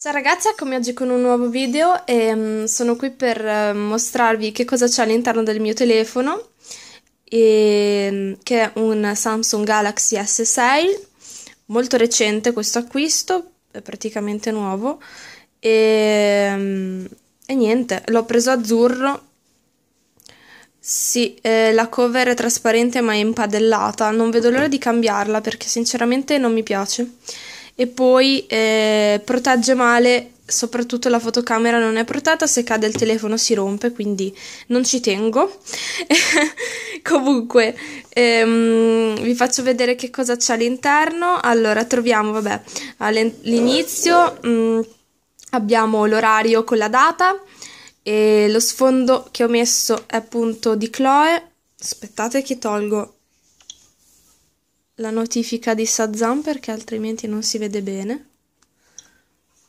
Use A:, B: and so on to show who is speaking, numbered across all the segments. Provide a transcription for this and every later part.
A: Ciao ragazzi, eccomi oggi con un nuovo video e um, sono qui per uh, mostrarvi che cosa c'è all'interno del mio telefono e, um, che è un Samsung Galaxy S6 molto recente questo acquisto, è praticamente nuovo e, um, e niente, l'ho preso azzurro sì, eh, la cover è trasparente ma è impadellata, non vedo l'ora di cambiarla perché sinceramente non mi piace e poi eh, protegge male, soprattutto la fotocamera non è protetta, se cade il telefono si rompe, quindi non ci tengo. Comunque ehm, vi faccio vedere che cosa c'è all'interno. Allora troviamo, vabbè, all'inizio mm, abbiamo l'orario con la data e lo sfondo che ho messo è appunto di Chloe. Aspettate che tolgo la notifica di Sazam perché altrimenti non si vede bene.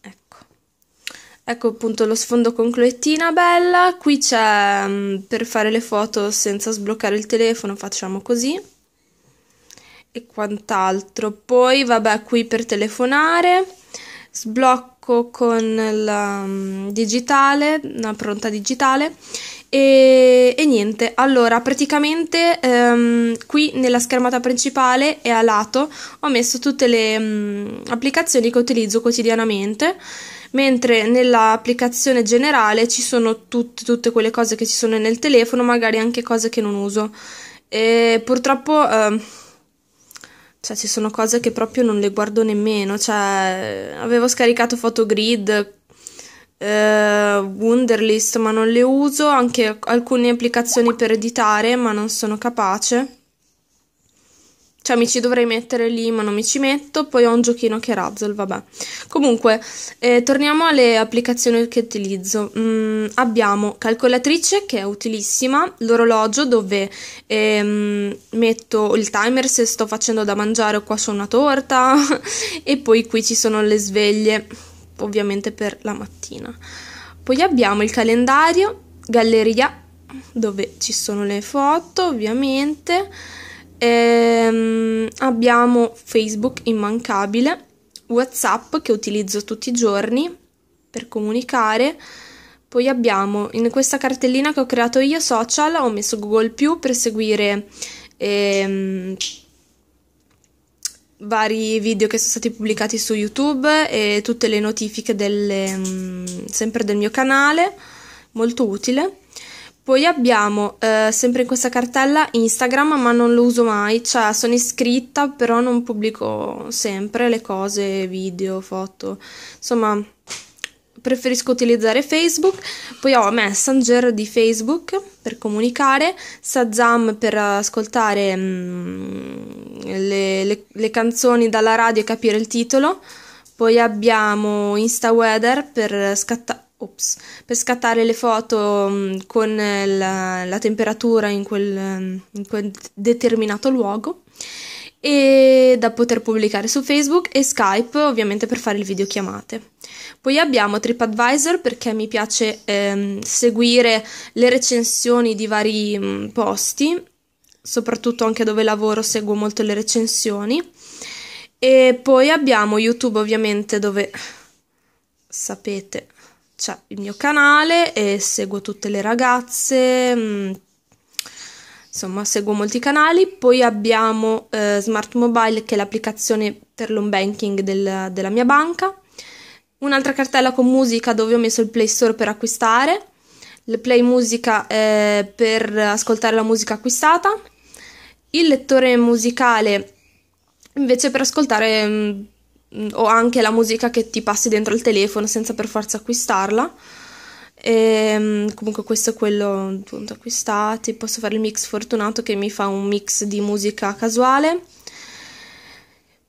A: Ecco, ecco appunto lo sfondo con Cloettina bella. Qui c'è mh, mm, per fare le foto senza sbloccare il telefono, facciamo così. E quant'altro. Poi vabbè, qui per telefonare, sblocco con il um, mm, digitale, una pronta digitale e, e niente, allora praticamente ehm, qui nella schermata principale e a lato ho messo tutte le mh, mm, applicazioni che utilizzo quotidianamente mentre nell'applicazione generale ci sono tut- tutte quelle cose che ci sono nel telefono, magari anche cose che non uso. E purtroppo eh, cioè, ci sono cose che proprio non le guardo nemmeno, cioè, avevo scaricato Photogrid eh, Wunderlist, ma non le uso, anche alcune applicazioni per editare, ma non sono capace. Cioè mi ci dovrei mettere lì, ma non mi ci metto. Poi ho un giochino che è Razzle, vabbè. Comunque, eh, torniamo alle applicazioni che utilizzo. Mm, abbiamo calcolatrice, che è utilissima, l'orologio dove ehm, metto il timer se sto facendo da mangiare o qua c'è una torta e poi qui ci sono le sveglie ovviamente per la mattina. Poi abbiamo il calendario, galleria, dove ci sono le foto ovviamente. Ehm, abbiamo Facebook immancabile, WhatsApp che utilizzo tutti i giorni per comunicare. Poi abbiamo in questa cartellina che ho creato io social, ho messo Google per seguire ehm, vari video che sono stati pubblicati su YouTube e tutte le notifiche delle, mm, sempre del mio canale, molto utile. Poi abbiamo eh, sempre in questa cartella Instagram, ma non lo uso mai, cioè sono iscritta, però non pubblico sempre le cose, video, foto, insomma preferisco utilizzare Facebook, poi ho Messenger di Facebook per comunicare, Sazam per ascoltare mm, le, le, le, canzoni dalla radio e capire il titolo, poi abbiamo InstaWeather per, scatta- ops, per scattare le foto mm, con la, la, temperatura in quel, mm, in quel determinato luogo e da poter pubblicare su Facebook e Skype ovviamente per fare le videochiamate. Poi abbiamo TripAdvisor perché mi piace ehm, seguire le recensioni di vari mh, mm, posti, soprattutto anche dove lavoro seguo molto le recensioni. E poi abbiamo YouTube ovviamente dove sapete c'è il mio canale e seguo tutte le ragazze. Mh, mm, insomma seguo molti canali, poi abbiamo eh, Smart Mobile che è l'applicazione per l'home banking del, della mia banca, un'altra cartella con musica dove ho messo il Play Store per acquistare, il Play Musica eh, per ascoltare la musica acquistata, il lettore musicale invece per ascoltare mh, mm, o anche la musica che ti passi dentro il telefono senza per forza acquistarla. E, ehm, comunque questo è quello appunto acquistati. Posso fare il mix fortunato che mi fa un mix di musica casuale.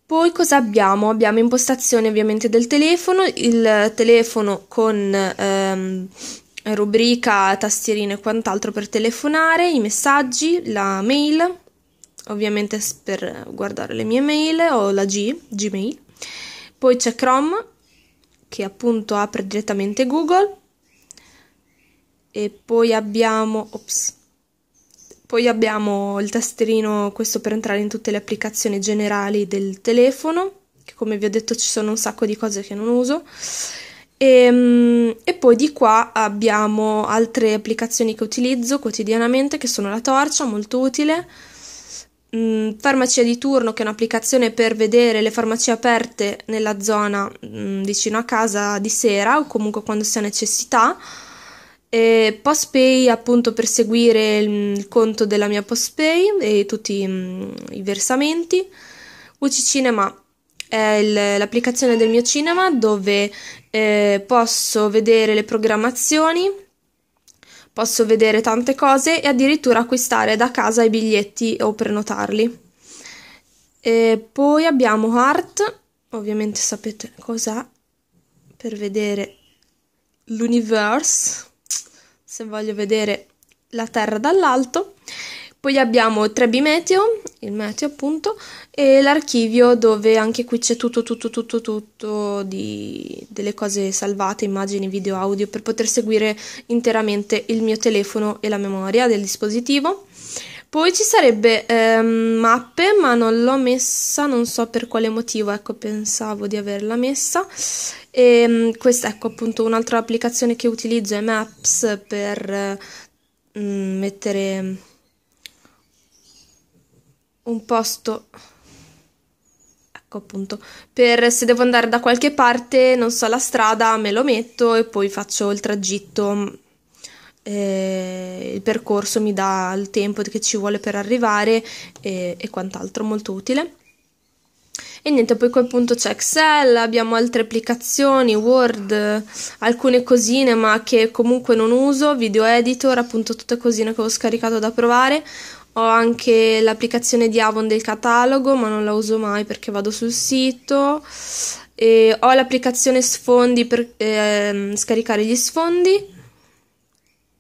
A: Poi cosa abbiamo? Abbiamo impostazioni ovviamente del telefono, il telefono con ehm, rubrica, tastierine e quant'altro per telefonare, i messaggi, la mail, ovviamente per guardare le mie mail o la G, Gmail. Poi c'è Chrome che appunto apre direttamente Google e poi abbiamo, ops, poi abbiamo il tastierino, questo per entrare in tutte le applicazioni generali del telefono, che come vi ho detto ci sono un sacco di cose che non uso. E, ehm, e, poi di qua abbiamo altre applicazioni che utilizzo quotidianamente, che sono la torcia, molto utile. Mh, mm, farmacia di turno, che è un'applicazione per vedere le farmacie aperte nella zona mh, mm, vicino a casa di sera o comunque quando si ha necessità. E Postpay appunto per seguire il conto della mia Postpay e tutti mm, i versamenti. UC Cinema è l'applicazione del mio cinema dove eh, posso vedere le programmazioni, posso vedere tante cose e addirittura acquistare da casa i biglietti o prenotarli. E poi abbiamo Art, ovviamente sapete cos'è, per vedere l'universo se voglio vedere la Terra dall'alto. Poi abbiamo Trebi Meteo, il meteo appunto, e l'archivio dove anche qui c'è tutto, tutto, tutto, tutto di, delle cose salvate, immagini, video, audio, per poter seguire interamente il mio telefono e la memoria del dispositivo. Poi ci sarebbe ehm, mappe, ma non l'ho messa, non so per quale motivo, ecco, pensavo di averla messa. E, ehm, questa, ecco, appunto, un'altra applicazione che utilizzo è Maps per eh, mettere un posto ecco appunto per se devo andare da qualche parte non so la strada me lo metto e poi faccio il tragitto eh, il percorso mi dà il tempo che ci vuole per arrivare e, e quant'altro molto utile. E niente, poi qui appunto c'è Excel, abbiamo altre applicazioni, Word, alcune cosine ma che comunque non uso, video editor, appunto tutte cosine che ho scaricato da provare. Ho anche l'applicazione di Avon del catalogo, ma non la uso mai perché vado sul sito. E ho l'applicazione sfondi per eh, scaricare gli sfondi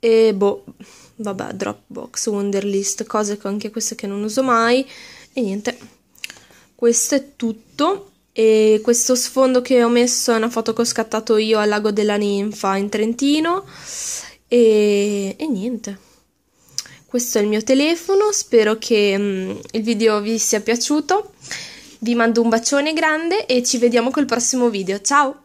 A: e boh, vabbè, Dropbox, Wonderlist, cose che anche queste che non uso mai e niente. Questo è tutto e questo sfondo che ho messo è una foto che ho scattato io al lago della ninfa in Trentino e, e niente. Questo è il mio telefono, spero che mh, mm, il video vi sia piaciuto. Vi mando un bacione grande e ci vediamo col prossimo video. Ciao!